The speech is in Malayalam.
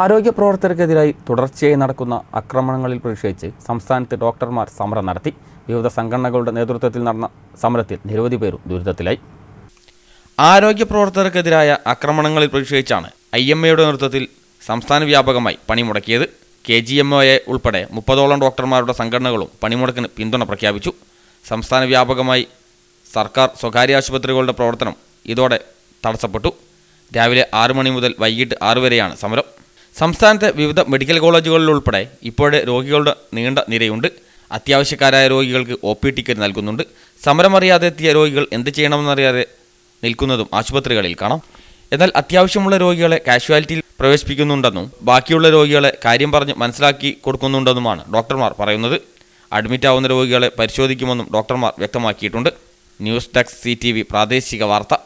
ആരോഗ്യ പ്രവർത്തകർക്കെതിരായി തുടർച്ചയായി നടക്കുന്ന ആക്രമണങ്ങളിൽ പ്രതിഷേധിച്ച് സംസ്ഥാനത്ത് ഡോക്ടർമാർ സമരം നടത്തി വിവിധ സംഘടനകളുടെ നേതൃത്വത്തിൽ നടന്ന സമരത്തിൽ നിരവധി പേരും ദുരിതത്തിലായി ആരോഗ്യ പ്രവർത്തകർക്കെതിരായ ആക്രമണങ്ങളിൽ പ്രതിഷേധിച്ചാണ് ഐ എം എയുടെ നേതൃത്വത്തിൽ സംസ്ഥാന വ്യാപകമായി പണിമുടക്കിയത് കെ ജി എം ഒയെ ഉൾപ്പെടെ മുപ്പതോളം ഡോക്ടർമാരുടെ സംഘടനകളും പണിമുടക്കിന് പിന്തുണ പ്രഖ്യാപിച്ചു സംസ്ഥാന വ്യാപകമായി സർക്കാർ സ്വകാര്യ ആശുപത്രികളുടെ പ്രവർത്തനം ഇതോടെ തടസ്സപ്പെട്ടു രാവിലെ ആറു മണി മുതൽ വൈകിട്ട് ആറു വരെയാണ് സമരം സംസ്ഥാനത്തെ വിവിധ മെഡിക്കൽ കോളേജുകളിലുൾപ്പെടെ ഇപ്പോഴേ രോഗികളുടെ നീണ്ട നിരയുണ്ട് അത്യാവശ്യക്കാരായ രോഗികൾക്ക് ഒ പി ടിക്കറ്റ് നൽകുന്നുണ്ട് സമരമറിയാതെ എത്തിയ രോഗികൾ എന്ത് ചെയ്യണമെന്നറിയാതെ നിൽക്കുന്നതും ആശുപത്രികളിൽ കാണാം എന്നാൽ അത്യാവശ്യമുള്ള രോഗികളെ കാഷ്വാലിറ്റിയിൽ പ്രവേശിപ്പിക്കുന്നുണ്ടെന്നും ബാക്കിയുള്ള രോഗികളെ കാര്യം പറഞ്ഞ് മനസ്സിലാക്കി കൊടുക്കുന്നുണ്ടെന്നുമാണ് ഡോക്ടർമാർ പറയുന്നത് അഡ്മിറ്റ് ആവുന്ന രോഗികളെ പരിശോധിക്കുമെന്നും ഡോക്ടർമാർ വ്യക്തമാക്കിയിട്ടുണ്ട് ന്യൂസ് ഡെസ്ക് സി പ്രാദേശിക വാർത്ത